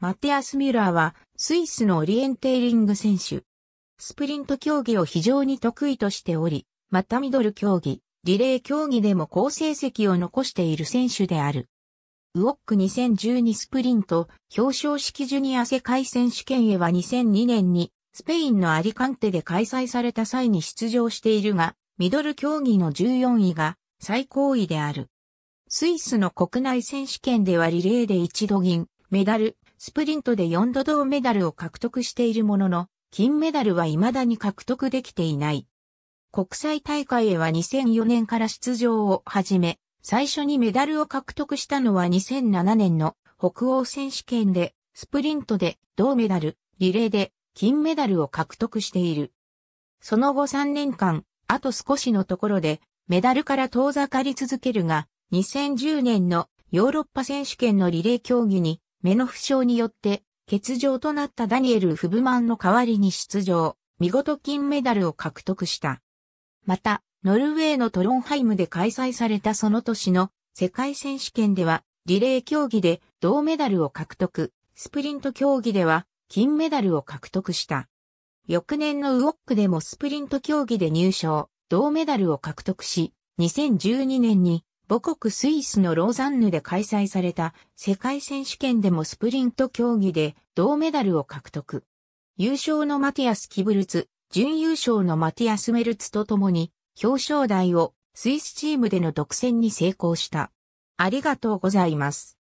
マテアス・ミュラーはスイスのオリエンテーリング選手。スプリント競技を非常に得意としており、またミドル競技、リレー競技でも好成績を残している選手である。ウォック2012スプリント表彰式ジュニア世界選手権へは2002年にスペインのアリカンテで開催された際に出場しているが、ミドル競技の14位が最高位である。スイスの国内選手権ではリレーで一度銀、メダル、スプリントで4度銅メダルを獲得しているものの、金メダルは未だに獲得できていない。国際大会へは2004年から出場を始め、最初にメダルを獲得したのは2007年の北欧選手権で、スプリントで銅メダル、リレーで金メダルを獲得している。その後3年間、あと少しのところで、メダルから遠ざかり続けるが、2010年のヨーロッパ選手権のリレー競技に目の負傷によって欠場となったダニエル・フブマンの代わりに出場、見事金メダルを獲得した。また、ノルウェーのトロンハイムで開催されたその年の世界選手権では、リレー競技で銅メダルを獲得、スプリント競技では金メダルを獲得した。翌年のウォックでもスプリント競技で入賞、銅メダルを獲得し、2012年に母国スイスのローザンヌで開催された世界選手権でもスプリント競技で銅メダルを獲得。優勝のマティアス・キブルツ、準優勝のマティアス・メルツと共に表彰台をスイスチームでの独占に成功した。ありがとうございます。